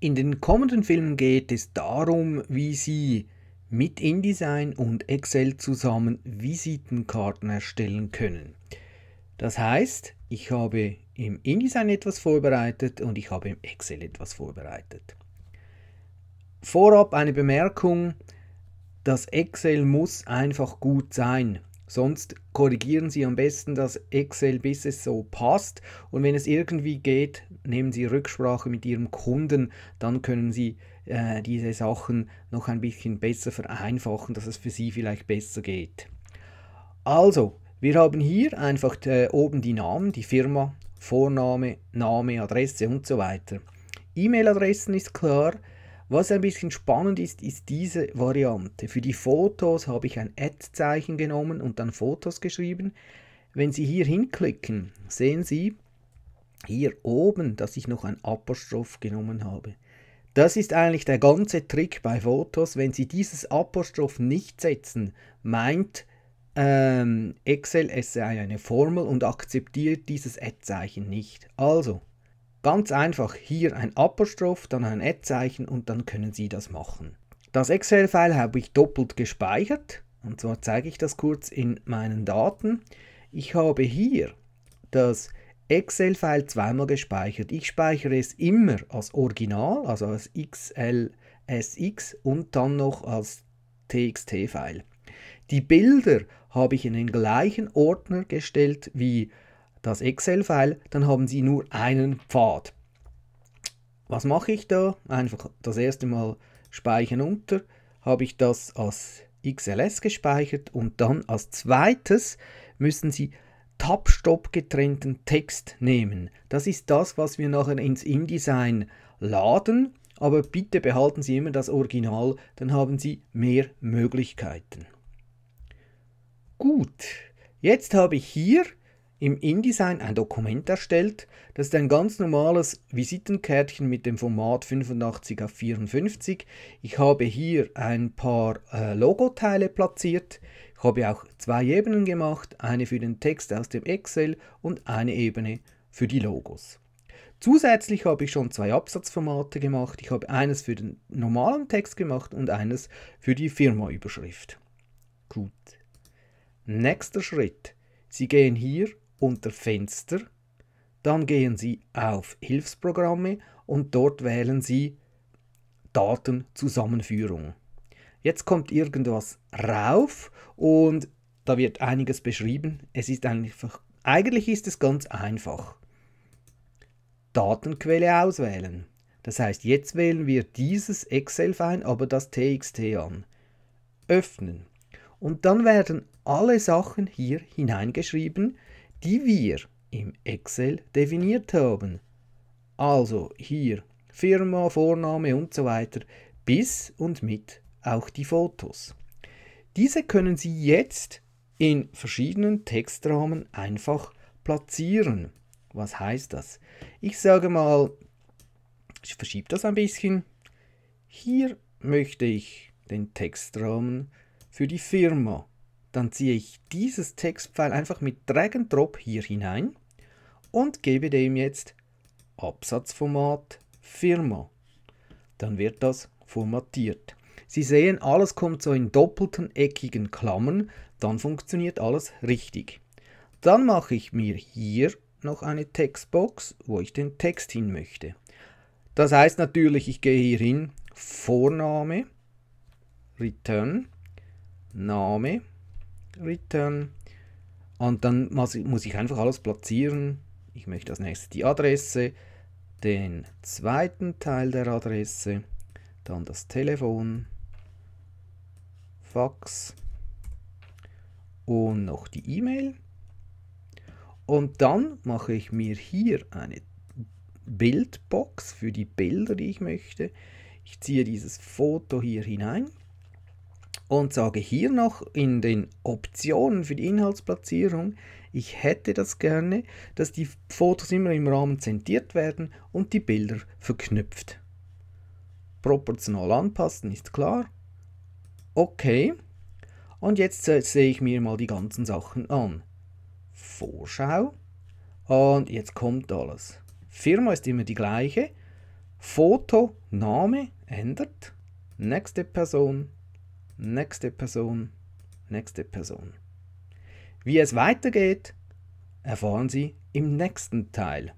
In den kommenden Filmen geht es darum, wie Sie mit InDesign und Excel zusammen Visitenkarten erstellen können. Das heißt, ich habe im InDesign etwas vorbereitet und ich habe im Excel etwas vorbereitet. Vorab eine Bemerkung, das Excel muss einfach gut sein. Sonst korrigieren Sie am besten das Excel, bis es so passt. Und wenn es irgendwie geht, nehmen Sie Rücksprache mit Ihrem Kunden. Dann können Sie äh, diese Sachen noch ein bisschen besser vereinfachen, dass es für Sie vielleicht besser geht. Also, wir haben hier einfach äh, oben die Namen, die Firma, Vorname, Name, Adresse und so weiter. E-Mail-Adressen ist klar. Was ein bisschen spannend ist, ist diese Variante. Für die Fotos habe ich ein Add-Zeichen genommen und dann Fotos geschrieben. Wenn Sie hier hinklicken, sehen Sie hier oben, dass ich noch ein Apostroph genommen habe. Das ist eigentlich der ganze Trick bei Fotos. Wenn Sie dieses Apostroph nicht setzen, meint ähm, Excel, es sei eine Formel und akzeptiert dieses add zeichen nicht. Also, Ganz einfach hier ein Apostroph, dann ein Ad-Zeichen und dann können Sie das machen. Das Excel-File habe ich doppelt gespeichert und zwar zeige ich das kurz in meinen Daten. Ich habe hier das Excel-File zweimal gespeichert. Ich speichere es immer als Original, also als XLSX und dann noch als TXT-File. Die Bilder habe ich in den gleichen Ordner gestellt wie die das Excel-File, dann haben Sie nur einen Pfad. Was mache ich da? Einfach das erste Mal speichern unter, habe ich das als XLS gespeichert und dann als zweites müssen Sie Tab-Stop getrennten Text nehmen. Das ist das, was wir nachher ins InDesign laden, aber bitte behalten Sie immer das Original, dann haben Sie mehr Möglichkeiten. Gut, jetzt habe ich hier im InDesign ein Dokument erstellt. Das ist ein ganz normales Visitenkärtchen mit dem Format 85 auf 54. Ich habe hier ein paar äh, Logoteile platziert. Ich habe auch zwei Ebenen gemacht, eine für den Text aus dem Excel und eine Ebene für die Logos. Zusätzlich habe ich schon zwei Absatzformate gemacht. Ich habe eines für den normalen Text gemacht und eines für die Firmaüberschrift. Gut. Nächster Schritt. Sie gehen hier unter Fenster, dann gehen Sie auf Hilfsprogramme und dort wählen Sie Datenzusammenführung. Jetzt kommt irgendwas rauf und da wird einiges beschrieben. Es ist einfach, eigentlich ist es ganz einfach. Datenquelle auswählen. Das heißt, jetzt wählen wir dieses Excel-File, aber das TXT an. Öffnen. Und dann werden alle Sachen hier hineingeschrieben, die wir im Excel definiert haben. Also hier Firma, Vorname und so weiter, bis und mit auch die Fotos. Diese können Sie jetzt in verschiedenen Textrahmen einfach platzieren. Was heißt das? Ich sage mal, ich verschiebe das ein bisschen. Hier möchte ich den Textrahmen für die Firma dann ziehe ich dieses Textpfeil einfach mit Drag and Drop hier hinein und gebe dem jetzt Absatzformat Firma. Dann wird das formatiert. Sie sehen, alles kommt so in doppelten eckigen Klammern, dann funktioniert alles richtig. Dann mache ich mir hier noch eine Textbox, wo ich den Text hin möchte. Das heißt natürlich, ich gehe hier hin, Vorname, Return, Name, Return. Und dann muss ich einfach alles platzieren. Ich möchte als nächstes die Adresse, den zweiten Teil der Adresse, dann das Telefon, Fax und noch die E-Mail. Und dann mache ich mir hier eine Bildbox für die Bilder, die ich möchte. Ich ziehe dieses Foto hier hinein und sage hier noch in den Optionen für die Inhaltsplatzierung, ich hätte das gerne, dass die Fotos immer im Rahmen zentiert werden und die Bilder verknüpft. Proportional anpassen ist klar. Okay. Und jetzt sehe ich mir mal die ganzen Sachen an. Vorschau. Und jetzt kommt alles. Firma ist immer die gleiche. Foto, Name ändert. Nächste Person, nächste Person, nächste Person. Wie es weitergeht, erfahren Sie im nächsten Teil.